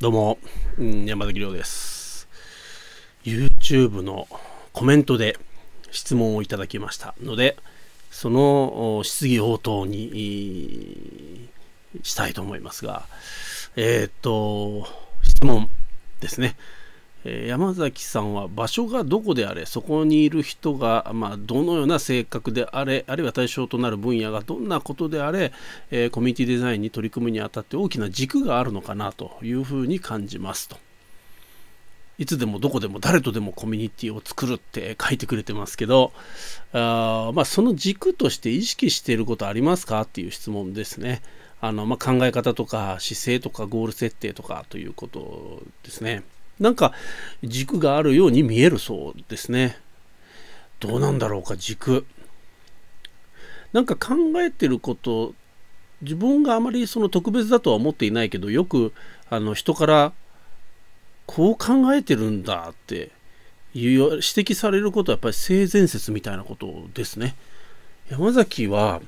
どうも、山崎亮です。YouTube のコメントで質問をいただきましたので、その質疑応答にしたいと思いますが、えっ、と、質問ですね。え山崎さんは場所がどこであれそこにいる人が、まあ、どのような性格であれあるいは対象となる分野がどんなことであれ、えー、コミュニティデザインに取り組むにあたって大きな軸があるのかなというふうに感じますと。いつでもどこでも誰とでもコミュニティを作るって書いてくれてますけど、あまあ、その軸として意識していることありますかっていう質問ですね。あのまあ、考え方とか姿勢とかゴール設定とかということですね。なんか軸があるように見えるそうですね。どうなんだろうか、軸。なんか考えてること、自分があまりその特別だとは思っていないけど、よくあの人からこう考えてるんだっていう指摘されることはやっぱり性善説みたいなことですね。山崎は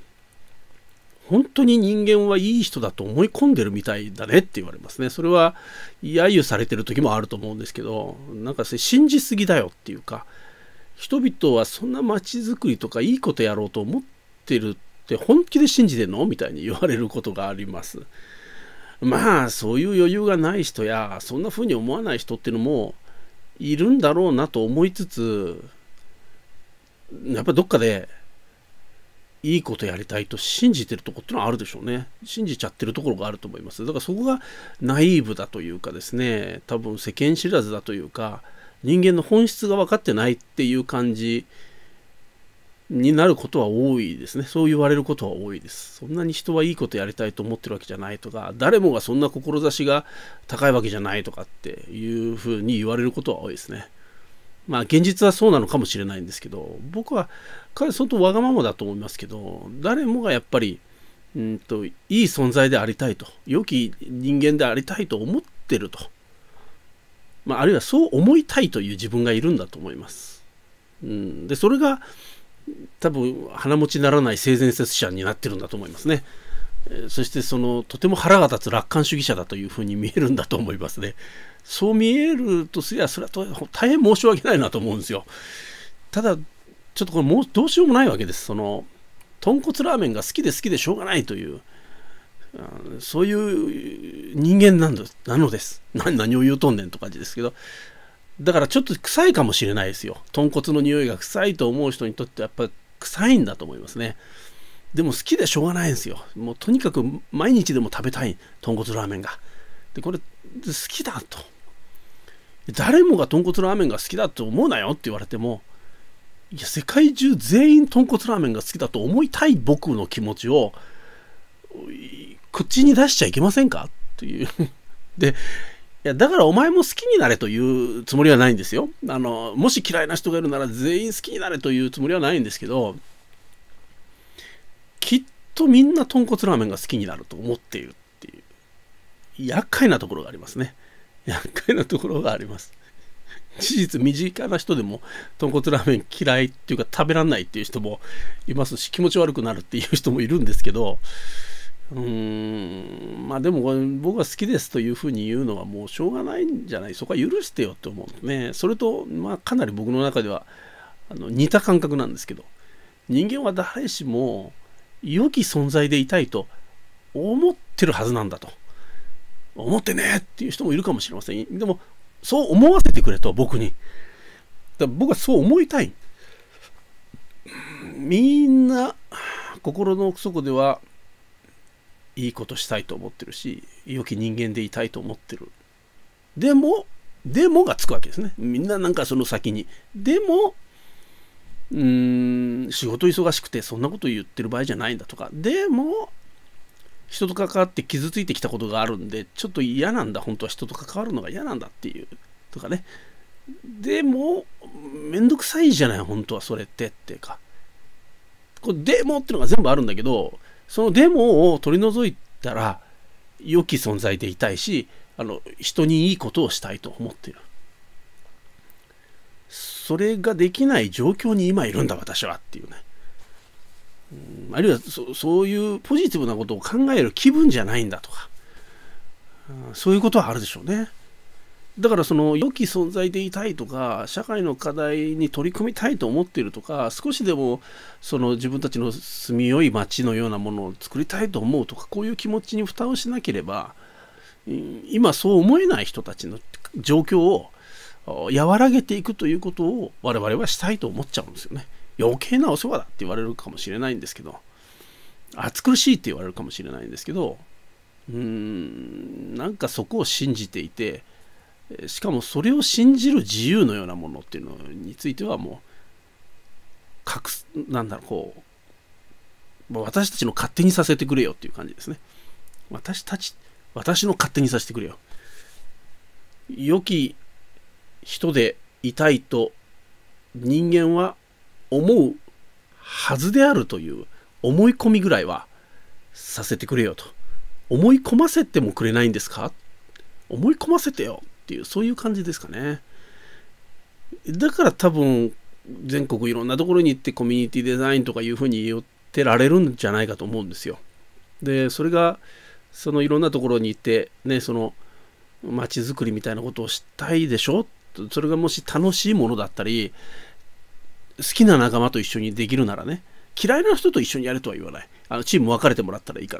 本当に人間はいい人だと思い込んでるみたいだねって言われますね。それは揶揄されてる時もあると思うんですけど、なんか信じすぎだよっていうか、人々はそんな街づくりとかいいことやろうと思ってるって本気で信じてんのみたいに言われることがあります。まあそういう余裕がない人やそんな風に思わない人っていうのもいるんだろうなと思いつつやっぱどっかでいいことやりたいと信じてるとこってのはあるでしょうね。信じちゃってるところがあると思います。だからそこがナイーブだというかですね、多分世間知らずだというか、人間の本質が分かってないっていう感じになることは多いですね。そう言われることは多いです。そんなに人はいいことやりたいと思ってるわけじゃないとか、誰もがそんな志が高いわけじゃないとかっていうふうに言われることは多いですね。まあ現実はそうなのかもしれないんですけど、僕は彼相当わがままだと思いますけど誰もがやっぱりうんといい存在でありたいと良き人間でありたいと思ってると、まあ、あるいはそう思いたいという自分がいるんだと思います。うん、でそれが多分鼻持ちならない性善説者になってるんだと思いますね。そしてそのとても腹が立つ楽観主義者だというふうに見えるんだと思いますね。そう見えるとすりゃそれは大変申し訳ないなと思うんですよ。ただちょっとこれもうどうしようもないわけです。その、豚骨ラーメンが好きで好きでしょうがないという、そういう人間なんなのです。何を言うとんねんと感じですけど。だからちょっと臭いかもしれないですよ。豚骨の匂いが臭いと思う人にとってやっぱ臭いんだと思いますね。でも好きでしょうがないんですよ。もうとにかく毎日でも食べたい豚骨ラーメンが。で、これ好きだと。誰もが豚骨ラーメンが好きだと思うなよって言われても、いや世界中全員豚骨ラーメンが好きだと思いたい僕の気持ちを口に出しちゃいけませんかという でいやだからお前も好きになれというつもりはないんですよあのもし嫌いな人がいるなら全員好きになれというつもりはないんですけどきっとみんな豚骨ラーメンが好きになると思っているっていう厄介なところがありますね厄介なところがあります事実身近な人でも豚骨ラーメン嫌いっていうか食べらんないっていう人もいますし気持ち悪くなるっていう人もいるんですけどうーんまあでも僕は好きですというふうに言うのはもうしょうがないんじゃないそこは許してよって思うねそれとまあかなり僕の中ではあの似た感覚なんですけど人間は誰しも良き存在でいたいと思ってるはずなんだと思ってねっていう人もいるかもしれませんでもそう思わせてくれと、僕に。だ僕はそう思いたい。みんな、心の奥底では、いいことしたいと思ってるし、良き人間でいたいと思ってる。でも、でもがつくわけですね。みんななんかその先に。でも、うーん、仕事忙しくてそんなこと言ってる場合じゃないんだとか。でも、人と関わって傷ついてきたことがあるんで、ちょっと嫌なんだ、本当は人と関わるのが嫌なんだっていう、とかね。でも、めんどくさいじゃない、本当はそれってっていうか。これデモっていうのが全部あるんだけど、そのデモを取り除いたら、良き存在でいたいし、あの、人にいいことをしたいと思ってる。それができない状況に今いるんだ、私はっていうね。あるいはそそういうポジティブなことを考える気分じゃないんだとか、そういうことはあるでしょうね。だからその良き存在でいたいとか社会の課題に取り組みたいと思っているとか少しでもその自分たちの住みよい町のようなものを作りたいと思うとかこういう気持ちに蓋をしなければ今そう思えない人たちの状況を和らげていくということを我々はしたいと思っちゃうんですよね。余計なお世話だって言われるかもしれないんですけど、暑苦しいって言われるかもしれないんですけど、うーん、なんかそこを信じていて、しかもそれを信じる自由のようなものっていうのについてはもう、隠す、なんだろう、こう、私たちの勝手にさせてくれよっていう感じですね。私たち、私の勝手にさせてくれよ。良き人でいたいと人間は思うはずであるという思い込みぐらいはさせてくれよと思い込ませてもくれないんですか思い込ませてよっていうそういう感じですかねだから多分全国いろんなところに行ってコミュニティデザインとかいうふうに言ってられるんじゃないかと思うんですよでそれがそのいろんなところに行ってねその街づくりみたいなことをしたいでしょそれがもし楽しいものだったり好きな仲間と一緒にできるならね、嫌いな人と一緒にやるとは言わない。あのチーム分かれてもらったらいいか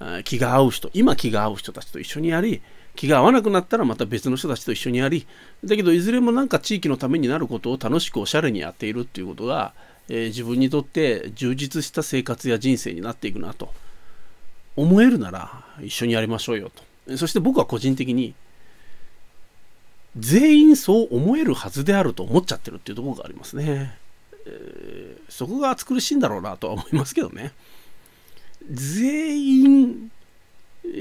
ら。気が合う人、今気が合う人たちと一緒にやり、気が合わなくなったらまた別の人たちと一緒にやり、だけどいずれもなんか地域のためになることを楽しくおしゃれにやっているっていうことが、えー、自分にとって充実した生活や人生になっていくなと思えるなら一緒にやりましょうよと。そして僕は個人的に全員そう思えるはずであると思っちゃってるっていうところがありますね。えー、そこが暑苦しいんだろうなとは思いますけどね全員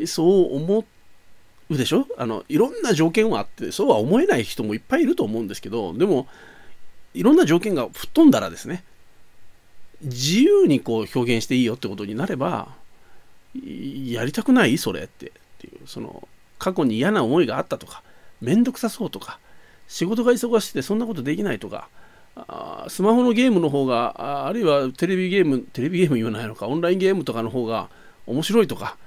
そう思うでしょあのいろんな条件はあってそうは思えない人もいっぱいいると思うんですけどでもいろんな条件が吹っ飛んだらですね自由にこう表現していいよってことになればやりたくないそれってっていうその過去に嫌な思いがあったとか面倒くさそうとか仕事が忙しくてそんなことできないとかあスマホのゲームの方があるいはテレビゲームテレビゲーム言わないのかオンラインゲームとかの方が面白いとか、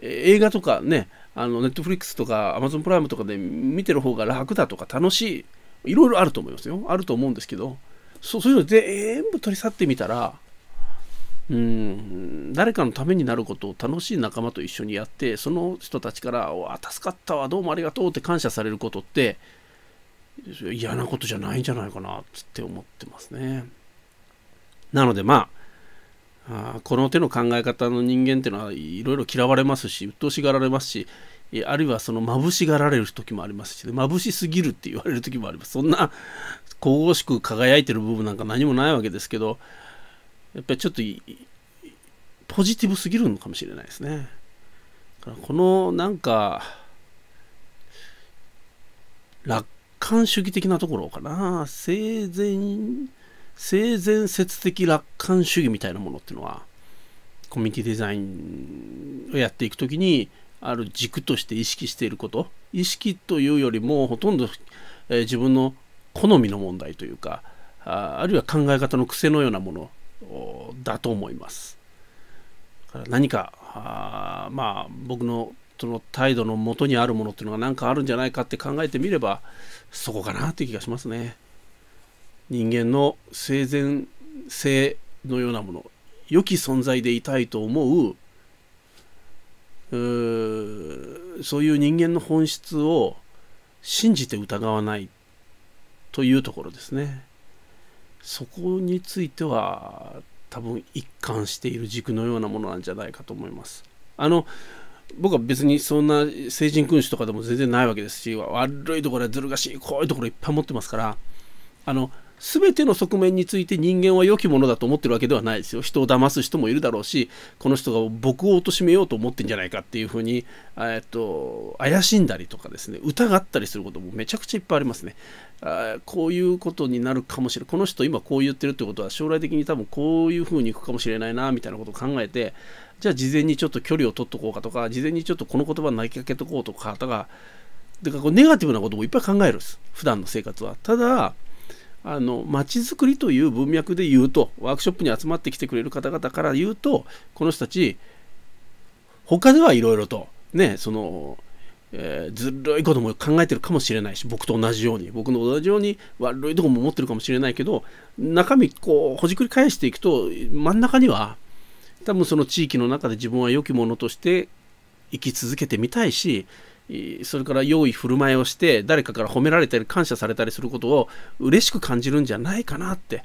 えー、映画とかねあのネットフリックスとかアマゾンプライムとかで見てる方が楽だとか楽しいいろいろあると思いますよあると思うんですけどそそういうの全部取り去ってみたらうん誰かのためになることを楽しい仲間と一緒にやってその人たちから「わ助かったわどうもありがとう」って感謝されることって嫌なことじゃないんじゃないかなって思ってますね。なのでまああこの手の考え方の人間っていうのはいろいろ嫌われますし鬱陶しがられますしあるいはその眩しがられる時もありますし、ね、眩しすぎるって言われる時もありますそんな神々しく輝いてる部分なんか何もないわけですけどやっぱりちょっとポジティブすぎるのかもしれないですね。このなんか楽観主義的なところかな生前生前説的楽観主義みたいなものっていうのはコミュニティデザインをやっていく時にある軸として意識していること意識というよりもほとんど、えー、自分の好みの問題というかああるいは考え方の癖のようなものだと思います。か何かあまあ僕の人の態度のもとにあるものっていうのが何かあるんじゃないかって考えてみればそこかなっていう気がしますね。人間の生前性のようなもの良き存在でいたいと思ううそういう人間の本質を信じて疑わないというところですね。そこについては多分一貫している軸のようなものなんじゃないかと思います。あの僕は別にそんな聖人君主とかでも全然ないわけですし悪いところはずる賢いこういうところいっぱい持ってますからあの全ての側面について人間は良きものだと思ってるわけではないですよ。人を騙す人もいるだろうし、この人が僕を貶めようと思ってんじゃないかっていうふうに、えっと、怪しんだりとかですね、疑ったりすることもめちゃくちゃいっぱいありますね。こういうことになるかもしれない。この人今こう言ってるってことは将来的に多分こういうふうにいくかもしれないな、みたいなことを考えて、じゃあ事前にちょっと距離を取っとこうかとか、事前にちょっとこの言葉投げかけとこうとか、とか、だかこうネガティブなこともいっぱい考えるんです。普段の生活は。ただ、あの街づくりという文脈で言うとワークショップに集まってきてくれる方々から言うとこの人たち他ではいろいろとねその、えー、ずるいことも考えてるかもしれないし僕と同じように僕の同じように悪いとこも持ってるかもしれないけど中身こうほじくり返していくと真ん中には多分その地域の中で自分は良きものとして生き続けてみたいしそれから用意振る舞いをして誰かから褒められたり感謝されたりすることを嬉しく感じるんじゃないかなって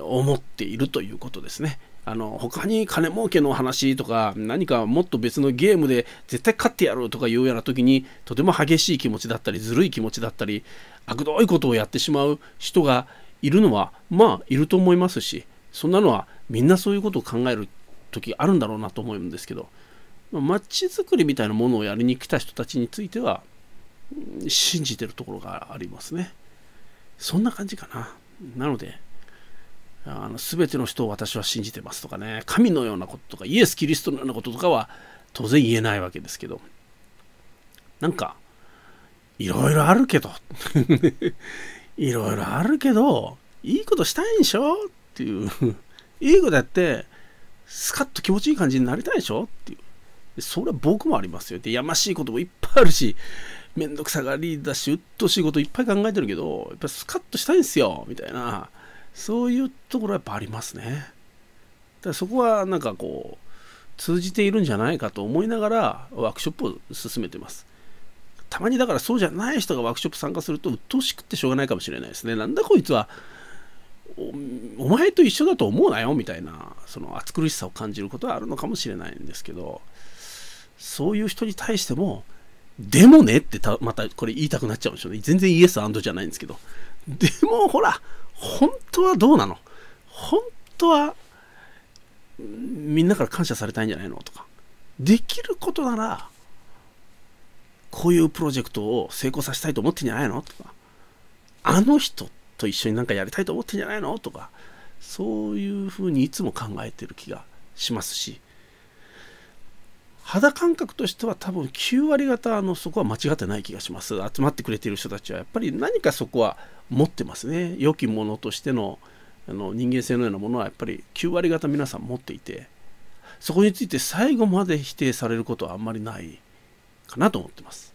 思っているということですね。あの他に金儲けの話とか何かもっと別のゲームで絶対勝ってやるとかいうような時にとても激しい気持ちだったりずるい気持ちだったり悪どいことをやってしまう人がいるのはまあいると思いますしそんなのはみんなそういうことを考える時あるんだろうなと思うんですけど。まッチ作りみたいなものをやりに来た人たちについては信じてるところがありますねそんな感じかななのであの全ての人を私は信じてますとかね神のようなこととかイエス・キリストのようなこととかは当然言えないわけですけどなんかいろいろあるけど いろいろあるけどいいことしたいんでしょっていういいことやってスカッと気持ちいい感じになりたいでしょっていうそれは僕もありますよ。で、やましいこともいっぱいあるし、めんどくさがりだし、うっとしいこといっぱい考えてるけど、やっぱスカッとしたいんですよ、みたいな、そういうところはやっぱありますね。だからそこはなんかこう、通じているんじゃないかと思いながらワークショップを進めてます。たまにだからそうじゃない人がワークショップ参加すると鬱陶しくてしょうがないかもしれないですね。なんだこいつはお前と一緒だと思うなよみたいなその暑苦しさを感じることはあるのかもしれないんですけどそういう人に対しても、でもねってた、またこれ言いたくなっちゃうんでしょうね。全然イエスじゃないんですけど。でもほら、本当はどうなの本当は、みんなから感謝されたいんじゃないのとか。できることなら、こういうプロジェクトを成功させたいと思ってんじゃないのとか。あの人と一緒になんかやりたいと思ってんじゃないのとか。そういうふうにいつも考えてる気がしますし。肌感覚としては多分9割方のそこは間違ってない気がします集まってくれてる人たちはやっぱり何かそこは持ってますね良きものとしてのあの人間性のようなものはやっぱり9割方皆さん持っていてそこについて最後まで否定されることはあんまりないかなと思ってます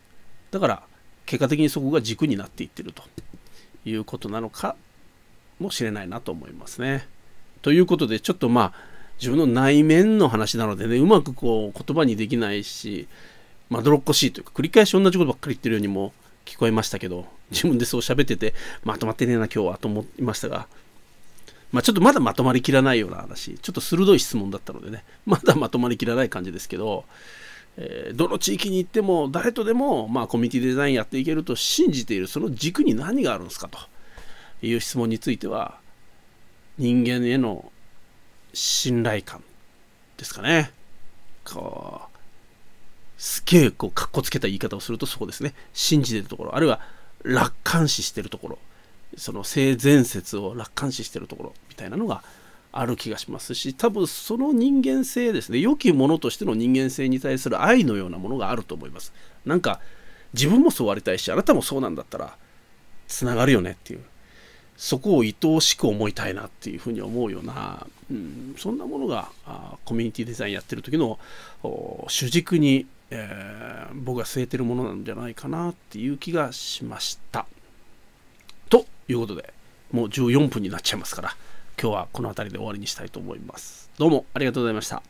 だから結果的にそこが軸になっていってるということなのかもしれないなと思いますねということでちょっとまあ自分の内面の話なのでねうまくこう言葉にできないしまどろっこしいというか繰り返し同じことばっかり言ってるようにも聞こえましたけど自分でそう喋っててまとまってねえな今日はと思いましたがまあ、ちょっとまだまとまりきらないような話ちょっと鋭い質問だったのでねまだまとまりきらない感じですけど、えー、どの地域に行っても誰とでも、まあ、コミュニティデザインやっていけると信じているその軸に何があるんですかという質問については人間への信頼感ですかね。こう、すげえ、こう、かっこつけた言い方をするとそこですね。信じてるところ、あるいは楽観視してるところ、その性善説を楽観視してるところ、みたいなのがある気がしますし、多分その人間性ですね、良きものとしての人間性に対する愛のようなものがあると思います。なんか、自分もそうありたいし、あなたもそうなんだったら、つながるよねっていう。そこを愛おしく思いたいなっていうふうに思うような、うん、そんなものがコミュニティデザインやってる時の主軸に、えー、僕が据えてるものなんじゃないかなっていう気がしました。ということでもう14分になっちゃいますから今日はこの辺りで終わりにしたいと思います。どうもありがとうございました。